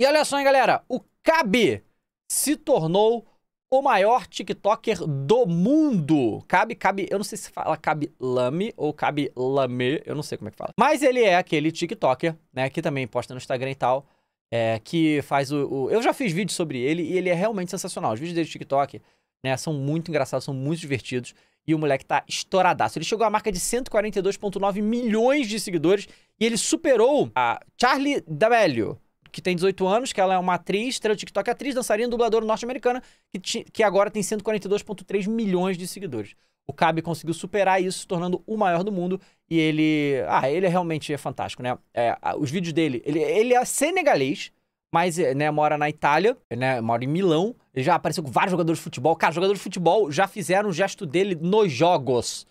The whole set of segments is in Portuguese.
E olha só, hein, galera. O Cabe se tornou o maior TikToker do mundo. Cabe, cabe, eu não sei se fala cabe lame ou cabe lame, eu não sei como é que fala. Mas ele é aquele TikToker, né, que também posta no Instagram e tal, é, que faz o, o... Eu já fiz vídeo sobre ele e ele é realmente sensacional. Os vídeos dele de TikTok, né, são muito engraçados, são muito divertidos. E o moleque tá estouradaço. Ele chegou à marca de 142,9 milhões de seguidores e ele superou a Charlie D'Amelio, que tem 18 anos, que ela é uma atriz, estrela TikTok, atriz, dançarina, dubladora norte-americana, que, que agora tem 142,3 milhões de seguidores. O Cabe conseguiu superar isso, se tornando o maior do mundo. E ele. Ah, ele é realmente é fantástico, né? É, os vídeos dele. Ele, ele é senegalês, mas é, né, mora na Itália, né? Mora em Milão. Ele já apareceu com vários jogadores de futebol. Cara, jogadores de futebol já fizeram o gesto dele nos jogos.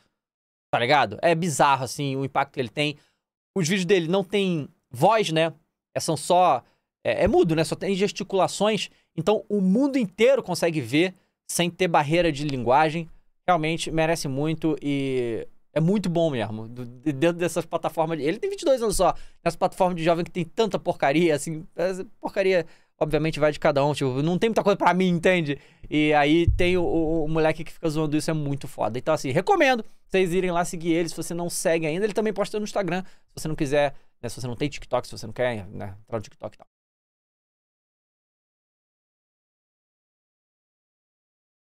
Tá ligado? É bizarro, assim, o impacto que ele tem. Os vídeos dele não tem voz, né? É, são só. É, é mudo, né? Só tem gesticulações. Então o mundo inteiro consegue ver sem ter barreira de linguagem. Realmente merece muito e é muito bom mesmo. Do, dentro dessas plataformas. Ele tem 22 anos só. Nessa plataforma de jovem que tem tanta porcaria, assim. Porcaria, obviamente, vai de cada um. Tipo, não tem muita coisa para mim, entende? E aí tem o, o, o, moleque que fica zoando isso, é muito foda. Então, assim, recomendo vocês irem lá seguir ele. Se você não segue ainda, ele também posta no Instagram. Se você não quiser né? Se você não tem TikTok, se você não quer né, entrar no TikTok e tal.